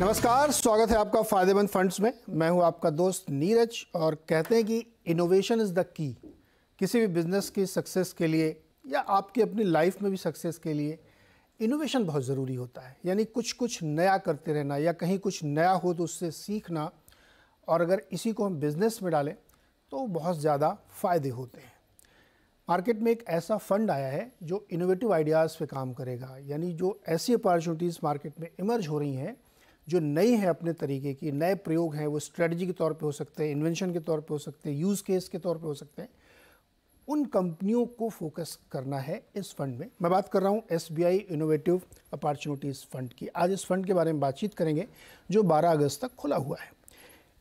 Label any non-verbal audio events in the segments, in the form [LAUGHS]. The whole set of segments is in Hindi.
नमस्कार स्वागत है आपका फायदेमंद फंड्स में मैं हूं आपका दोस्त नीरज और कहते हैं कि इनोवेशन इज़ द की किसी भी बिजनेस की सक्सेस के लिए या आपकी अपनी लाइफ में भी सक्सेस के लिए इनोवेशन बहुत ज़रूरी होता है यानी कुछ कुछ नया करते रहना या कहीं कुछ नया हो तो उससे सीखना और अगर इसी को हम बिज़नेस में डालें तो बहुत ज़्यादा फ़ायदे होते हैं मार्केट में एक ऐसा फंड आया है जो इनोवेटिव आइडियाज़ पे काम करेगा यानी जो ऐसी अपॉर्चुनिटीज़ मार्केट में इमर्ज हो रही हैं जो नई है अपने तरीके की नए प्रयोग हैं वो स्ट्रेटजी के तौर पे हो सकते हैं इन्वेंशन के तौर पे हो सकते हैं यूज़ केस के तौर पे हो सकते हैं उन कंपनियों को फोकस करना है इस फंड में मैं बात कर रहा हूँ S B I innovative opportunities fund की आज इस फंड के बारे में बातचीत करेंगे जो 12 अगस्त तक खुला हुआ है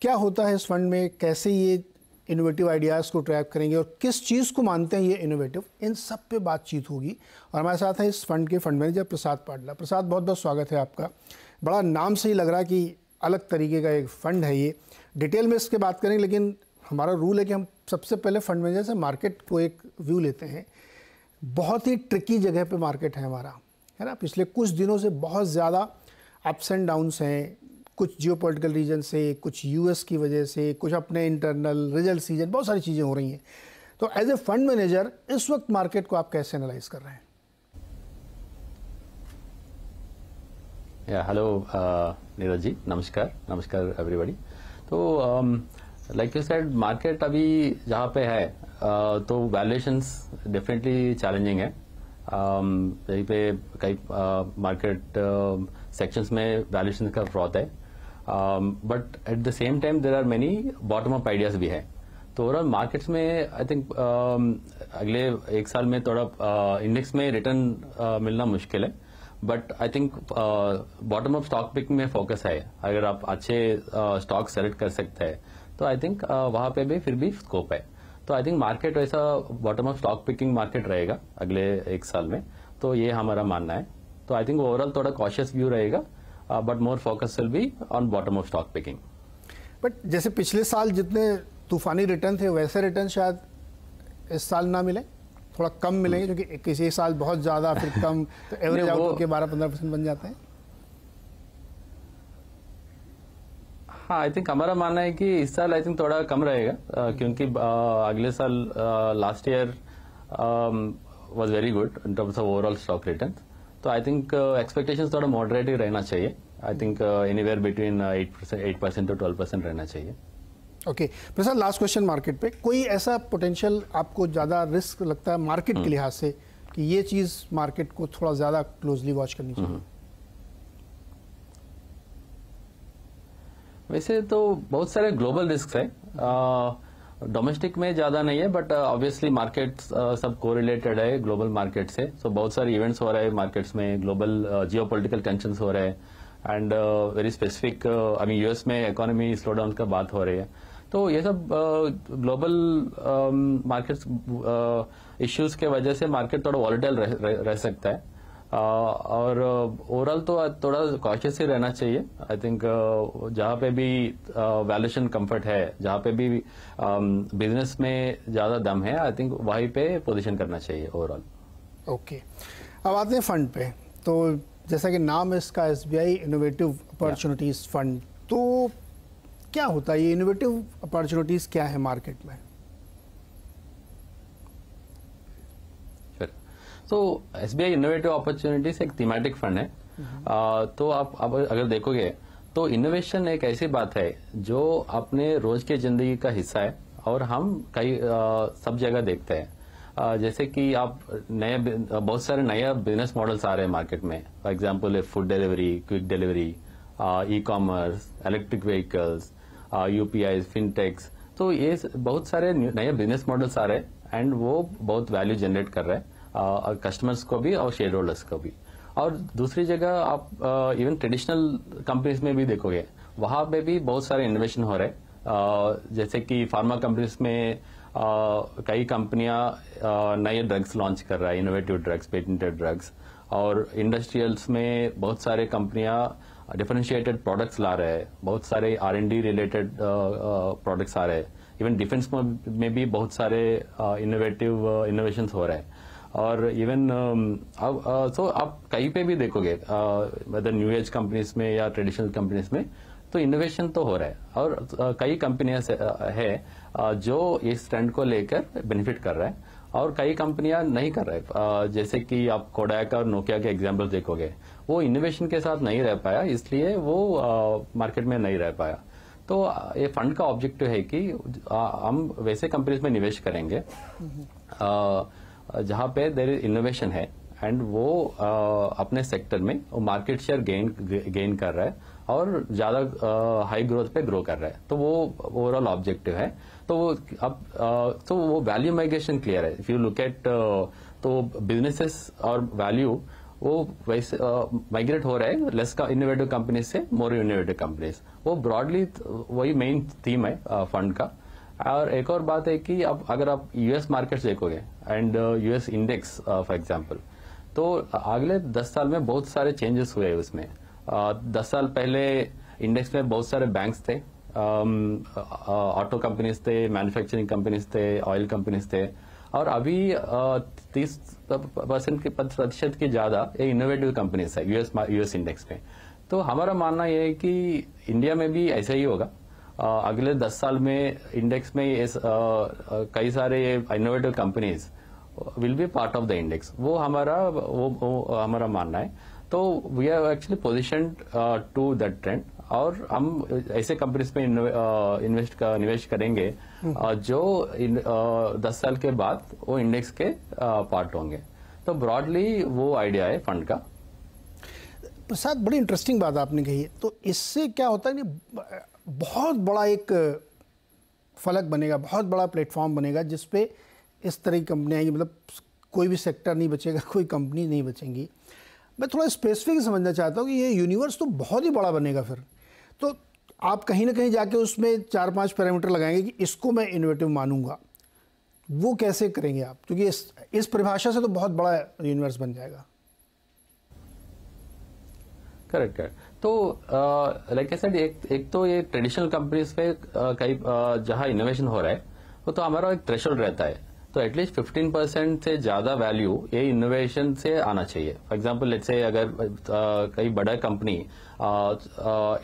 क्या होता है इस फंड में कैसे ये इनोवेटिव आइडियाज़ को ट्रैक करेंगे और किस चीज़ को मानते हैं ये इनोवेटिव इन सब पे बातचीत होगी और हमारे साथ है इस फंड के फंड मैनेजर प्रसाद पाडला प्रसाद बहुत बहुत स्वागत है आपका बड़ा नाम से ही लग रहा है कि अलग तरीके का एक फ़ंड है ये डिटेल में इसके बात करेंगे लेकिन हमारा रूल है कि हम सबसे पहले फंड मैनेजर से मार्केट को एक व्यू लेते हैं बहुत ही ट्रिकी जगह पे मार्केट है हमारा है ना पिछले कुछ दिनों से बहुत ज़्यादा अप्स एंड डाउन्स हैं कुछ जियो पोलिटिकल रीजन से कुछ यू की वजह से कुछ अपने इंटरनल रिजल्ट सीजन बहुत सारी चीज़ें हो रही हैं तो एज ए फंड मैनेजर इस वक्त मार्केट को आप कैसे एनालाइज कर रहे हैं yeah hello, uh, Neeraj ji. Namaskar. Namaskar, everybody. So, um, like you said, market अभी जहाँ पे है to valuations definitely challenging hai um है यहीं पे कई sections mein valuations ka froth hai um but at the same time there are many bottom up ideas bhi hai तो ओवरऑल मार्केट्स में आई थिंक अगले एक साल में थोड़ा इंडेक्स में रिटर्न मिलना मुश्किल है but I think bottom of stock pick में फोकस है अगर आप अच्छे स्टॉक uh, सेलेक्ट कर सकते हैं तो आई थिंक uh, वहां पे भी फिर भी स्कोप है तो आई थिंक मार्केट वैसा bottom of stock picking market रहेगा अगले एक साल में तो ये हमारा मानना है तो आई थिंक ओवरऑल थोड़ा कॉशियस व्यू रहेगा but more focus will be on bottom of stock picking but जैसे पिछले साल जितने तूफानी रिटर्न थे वैसे रिटर्न शायद इस साल ना मिले थोड़ा कम मिलेंगे क्योंकि किसी एक साल बहुत ज़्यादा फिर [LAUGHS] कम तो एवरेज आउट होकर बारह पंद्रह परसेंट बन जाते हैं हाँ आई थिंक हमारा मानना है कि इस साल आई थिंक थोड़ा कम रहेगा uh, क्योंकि uh, अगले साल last year was very good in terms of overall stock return तो आई थिंक एक्सपेक्टेशंस थोड़ा मॉडरेट ही रहना चाहिए I think any between eight percent to twelve percent रहना चाहिए okay Prasad last question market पे कोई ऐसा पोटेंशियल आपको ज़्यादा रिस्क लगता है मार्केट के हम्म। लिहाज से कि ये चीज़ मार्केट को थोड़ा ज़्यादा क्लोजली वॉच करनी चाहिए हम्म। वैसे तो बहुत सारे ग्लोबल रिस्क है डोमेस्टिक में ज़्यादा नहीं है बट ऑब्वियसली मार्केट सब कोरिलेटेड है ग्लोबल मार्केट से सो so, बहुत सारे इवेंट्स हो रहे हैं मार्केट्स में ग्लोबल जियो पोलिटिकल टेंशन हो रहे हैं and very specific I mean US में इकोनॉमी स्लो डाउन का बात हो रही है तो ये सब ग्लोबल मार्केट इश्यूज के वजह से मार्केट थोड़ा वॉलिटल रह, रह, सकता है Uh, और ओवरऑल uh, तो थोड़ा कॉशियस ही रहना चाहिए आई थिंक uh, जहाँ पे भी वैल्यूशन कंफर्ट है जहाँ पे भी बिजनेस में ज़्यादा दम है आई थिंक वहीं पे पोजीशन करना चाहिए ओवरऑल ओके okay. अब आते हैं फंड पे तो जैसा कि नाम है इसका S B I innovative opportunities fund तो क्या होता है ये इनोवेटिव अपॉर्चुनिटीज़ क्या है मार्केट हम्म। में तो S B I innovative opportunities एक थीमेटिक फंड है आ, तो आप, आप अगर देखोगे तो इनोवेशन एक ऐसी बात है जो अपने रोज के जिंदगी का हिस्सा है और हम कई सब जगह देखते हैं जैसे कि आप नए बहुत सारे नया बिजनेस मॉडल्स आ रहे हैं मार्केट में for example food delivery quick delivery e commerce electric vehicles UPI uh, fintechs तो ये बहुत सारे नए बिजनेस मॉडल्स आ रहे हैं एंड वो बहुत वैल्यू जनरेट कर रहे हैं कस्टमर्स uh, को भी और शेयर होल्डर्स को भी और दूसरी जगह आप इवन ट्रेडिशनल कंपनीज में भी देखोगे वहां पे भी बहुत सारे इनोवेशन हो रहे हैं uh, जैसे कि फार्मा कंपनीज में कई कंपनियां नए ड्रग्स लॉन्च कर रहा है इनोवेटिव ड्रग्स पेटेंटेड ड्रग्स और इंडस्ट्रियल्स में बहुत सारे कंपनियां डिफरेंशिएटेड प्रोडक्ट्स ला रहे हैं बहुत सारे R and D related products आ रहे हैं इवन डिफेंस में भी बहुत सारे इनोवेटिव इनोवेशन हो रहे हैं और इवन अब सो आप कहीं पे भी देखोगे वेदर न्यू एज कंपनीज में या ट्रेडिशनल कंपनीज में तो इनोवेशन तो हो रहा है और uh, कई कंपनियां है uh, जो इस ट्रेंड को लेकर बेनिफिट कर रहा है और कई कंपनियां नहीं कर रहे जैसे कि आप कोडैक और नोकिया के एग्जाम्पल देखोगे वो इनोवेशन के साथ नहीं रह पाया इसलिए वो मार्केट में नहीं रह पाया तो ये फंड का ऑब्जेक्टिव तो है कि हम वैसे कंपनीज में निवेश करेंगे जहां पे देर इज इनोवेशन है एंड वो अपने सेक्टर में मार्केट शेयर गेन गेन कर रहा है और ज्यादा हाई ग्रोथ पे ग्रो कर रहा है तो वो ओवरऑल ऑब्जेक्टिव है तो वो अब तो वो वैल्यू माइग्रेशन क्लियर है इफ यू लुक एट तो बिजनेसेस और वैल्यू वो वैसे माइग्रेट हो रहा है लेस का इनोवेटिव कंपनीज से मोर इनोवेटिव कंपनीज वो ब्रॉडली वही मेन थीम है फंड का और एक और बात है कि अब अगर आप यूएस मार्केट देखोगे and US index for example तो अगले दस साल में बहुत सारे चेंजेस हुए हैं उसमें दस साल पहले इंडेक्स में बहुत सारे बैंक्स थे auto um, companies uh, uh, थे मैन्युफैक्चरिंग कंपनीज थे ऑयल कंपनीज थे और अभी uh, तीस परसेंट के प्रतिशत के ज़्यादा ये इनोवेटिव कंपनीज है यूएस यूएस इंडेक्स में तो हमारा मानना यह है कि इंडिया में भी ऐसा ही होगा अगले दस साल में इंडेक्स में कई सारे innovative companies will be part of the index वो हमारा वो, वो हमारा मानना है तो we are actually position to that trend और हम ऐसे कंपनीज में इन्वेस्ट कर, निवेश करेंगे हम्म। जो इन, दस साल के बाद वो इंडेक्स के पार्ट होंगे तो ब्रॉडली वो आइडिया है फंड का प्रसाद बड़ी इंटरेस्टिंग बात आपने कही है तो इससे क्या होता है कि बहुत बड़ा एक फलक बनेगा बहुत बड़ा प्लेटफॉर्म बनेगा जिसपे इस तरह की कंपनियाँ आएंगी मतलब कोई भी सेक्टर नहीं बचेगा कोई कंपनी नहीं बचेंगी मैं थोड़ा स्पेसिफिक समझना चाहता हूँ कि ये यूनिवर्स तो बहुत ही बड़ा बनेगा फिर तो आप कहीं ना कहीं जाके उसमें चार पांच पैरामीटर लगाएंगे कि इसको मैं इनोवेटिव मानूंगा वो कैसे करेंगे आप क्योंकि इस इस परिभाषा से तो बहुत बड़ा यूनिवर्स बन जाएगा करेक्ट करेक्ट तो लाइक आई सेड एक एक तो ये ट्रेडिशनल कंपनीज पे कई जहाँ इनोवेशन हो रहा है वो तो हमारा एक थ्रेशोल्ड रहता है तो एटलीस्ट फिफ्टीन परसेंट से ज्यादा वैल्यू ये इनोवेशन से आना चाहिए फॉर एग्जाम्पल लेट से अगर कई बड़ा कंपनी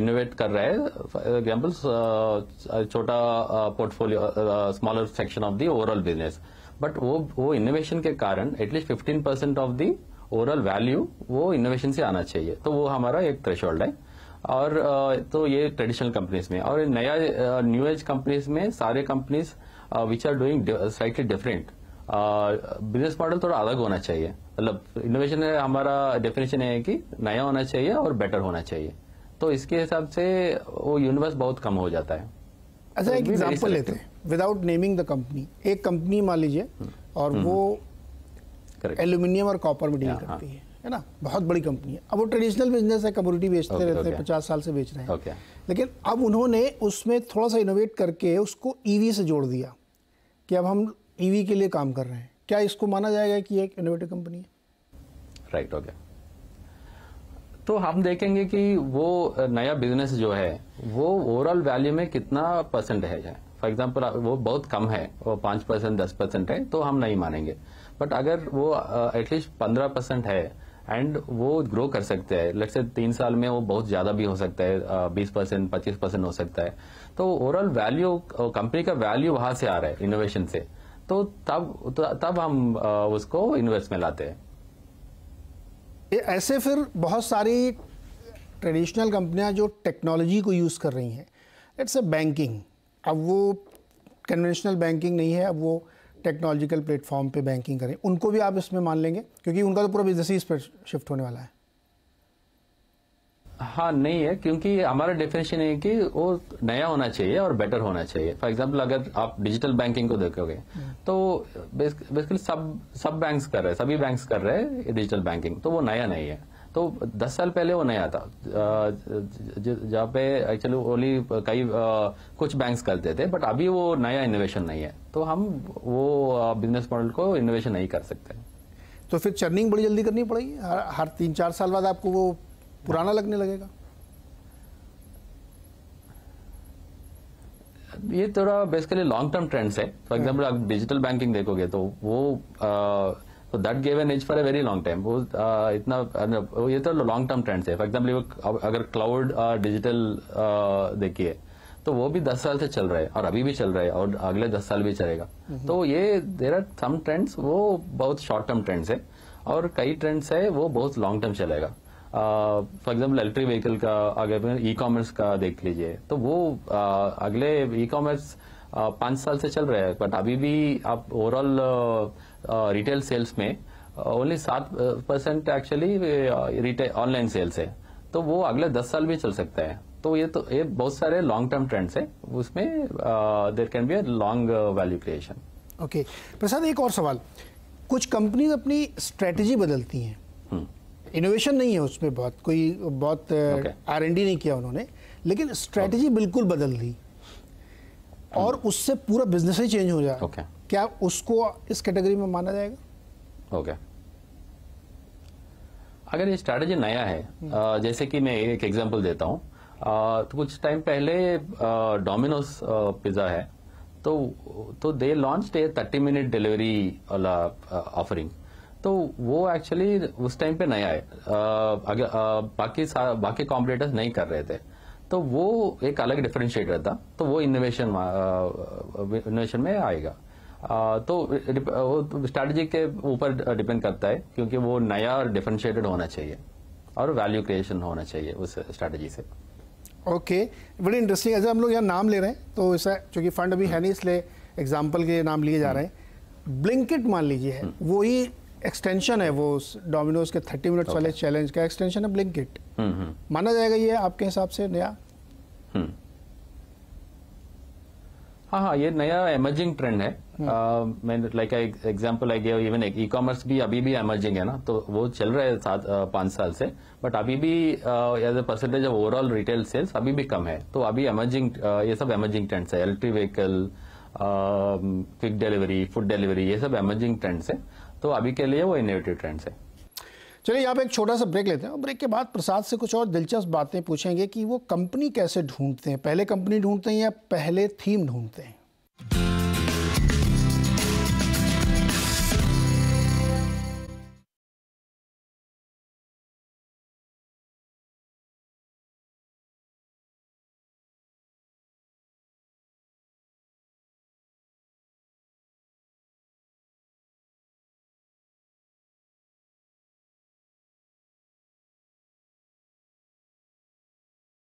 इनोवेट कर रहा है फॉर एग्जाम्पल छोटा portfolio smaller section of the overall business but वो वो इनोवेशन के कारण at least fifteen percent of the overall value वो इनोवेशन से आना चाहिए तो वो हमारा एक थ्रेश है और तो ये ट्रेडिशनल कंपनीज में और नया न्यू एज कंपनीज में सारे companies which are doing slightly different business model थोड़ा अलग होना चाहिए मतलब इनोवेशन हमारा डेफिनेशन है कि नया होना चाहिए और बेटर होना चाहिए तो इसके हिसाब से वो यूनिवर्स बहुत कम हो जाता है अच्छा एक एग्जांपल लेते हैं विदाउट नेमिंग द कंपनी एक कंपनी मान लीजिए हम्म। और हम्म। वो एल्यूमिनियम और कॉपर में डील करती है है ना बहुत बड़ी कंपनी है अब वो ट्रेडिशनल बिजनेस है कम्युनिटी बेचते okay, रहते okay. हैं पचास साल से बेच रहे हैं okay. लेकिन अब उन्होंने उसमें थोड़ा सा इनोवेट करके उसको ईवी e से जोड़ दिया कि अब हम ईवी के लिए काम कर रहे हैं क्या इसको माना जाएगा कि एक इनोवेटिव कंपनी है राइट हो गया तो हम देखेंगे कि वो नया बिजनेस जो है वो ओवरऑल वैल्यू में कितना परसेंट है फॉर एग्जाम्पल वो बहुत कम है वो पांच परसेंट दस परसेंट है तो हम नहीं मानेंगे बट अगर वो एटलीस्ट पंद्रह परसेंट है एंड वो ग्रो कर सकते हैं लेट्स से तीन साल में वो बहुत ज्यादा भी हो सकता है बीस परसेंट पच्चीस परसेंट हो सकता है तो ओवरऑल वैल्यू कंपनी का वैल्यू वहां से आ रहा है इनोवेशन से तो तब तब हम उसको इन्वेस्ट में लाते हैं ऐसे फिर बहुत सारी ट्रेडिशनल कंपनियां जो टेक्नोलॉजी को यूज़ कर रही हैं इट्स अ बैंकिंग अब वो कन्वेंशनल बैंकिंग नहीं है अब वो टेक्नोलॉजिकल प्लेटफॉर्म पे बैंकिंग करें उनको भी आप इसमें मान लेंगे क्योंकि उनका तो पूरा बिजनेस ही इस पर शिफ्ट होने वाला है हाँ नहीं है क्योंकि हमारा डेफिनेशन है कि वो नया होना चाहिए और बेटर होना चाहिए फॉर एग्जाम्पल अगर आप डिजिटल बैंकिंग को देखोगे हम्म। तो बेसिकली सब सब बैंक्स कर रहे हैं सभी बैंक्स कर रहे हैं डिजिटल बैंकिंग तो वो नया नहीं है तो दस साल पहले वो नहीं आता जहाँ पे एक्चुअली ओनली कई कुछ बैंक्स करते थे बट अभी वो नया इनोवेशन नहीं है तो हम वो बिजनेस मॉडल को इनोवेशन नहीं कर सकते तो फिर चर्निंग बड़ी जल्दी करनी पड़ेगी हर, हर तीन चार साल बाद आपको वो पुराना लगने लगेगा ये थोड़ा बेसिकली लॉन्ग टर्म ट्रेंड्स है फॉर एग्जाम्पल हम्म। आप डिजिटल बैंकिंग देखोगे तो वो So that gave an edge for a very long time. wo uh, itna ye to long term trends hai for example if, agar cloud uh, digital uh, dekhiye तो वो भी 10 साल से चल रहा है और अभी भी चल रहा है और अगले 10 साल भी चलेगा तो ये देर आर सम ट्रेंड्स वो बहुत शॉर्ट टर्म ट्रेंड्स है और कई ट्रेंड्स है वो बहुत लॉन्ग टर्म चलेगा फॉर एग्जांपल इलेक्ट्रिक व्हीकल का अगर ई कॉमर्स का देख लीजिए तो वो uh, अगले ई कॉमर्स पांच साल से चल रहा है बट अभी भी आप ओवरऑल रिटेल सेल्स में ओनली सात परसेंट एक्चुअली रिटेल ऑनलाइन सेल्स है तो वो अगले दस साल भी चल सकता है तो ये तो ये बहुत सारे लॉन्ग टर्म ट्रेंड्स है उसमें there can be a long value creation okay Prasad एक और सवाल कुछ कंपनीज अपनी स्ट्रेटजी बदलती हैं इनोवेशन हम्म। नहीं है उसमें बहुत कोई बहुत आर एन नहीं किया उन्होंने लेकिन स्ट्रेटजी okay. बिल्कुल बदल दी और हम्म। उससे पूरा बिजनेस ही चेंज हो जाए okay. क्या उसको इस कैटेगरी में माना जाएगा ओके okay. अगर ये स्ट्रेटजी नया है हम्म। जैसे कि मैं एक एग्जांपल देता हूँ तो कुछ टाइम पहले डोमिनोज पिज्ज़ा है तो तो they launch a thirty minute delivery वाला ऑफरिंग तो वो एक्चुअली उस टाइम पे नया है अगर बाकी बाकी कॉम्पिटेटर्स नहीं कर रहे थे तो वो एक अलग डिफ्रेंशिएटर था तो वो इनोवेशन इनोवेशन में आएगा आ, तो स्ट्रैटेजी तो के ऊपर डिपेंड करता है क्योंकि वो नया और डिफ्रेंशिएटेड होना चाहिए और वैल्यू क्रिएशन होना चाहिए उस स्ट्रैटेजी से ओके बड़ी इंटरेस्टिंग अच्छा, ऐसे हम लोग यहाँ नाम ले रहे हैं तो ऐसा चूंकि फंड अभी है नहीं इसलिए एग्जाम्पल के नाम लिए जा रहे हैं ब्लिंकिट मान लीजिए हम्म। है वो ही एक्सटेंशन है वो डोमिनोज के थर्टी मिनट्स वाले चैलेंज का एक्सटेंशन है ब्लिंकिट माना जाएगा ये आपके हिसाब से नया हम्म। हाँ हाँ ये नया इमर्जिंग ट्रेंड है हम्म। मैं लाइक एग्जांपल आई गया इवन ई कॉमर्स भी अभी भी इमर्जिंग है ना तो वो चल रहा है सात पांच साल से बट अभी भी as a percentage of overall retail sales अभी भी कम है तो अभी इमर्जिंग ये सब इमर्जिंग ट्रेंड्स है electric vehicle quick delivery food delivery ये सब इमर्जिंग ट्रेंड्स है तो अभी के लिए वो इनोवेटिव ट्रेंड्स है चलिए यहाँ पे एक छोटा सा ब्रेक लेते हैं और ब्रेक के बाद प्रसाद से कुछ और दिलचस्प बातें पूछेंगे कि वो कंपनी कैसे ढूंढते हैं पहले कंपनी ढूंढते हैं या पहले थीम ढूंढते हैं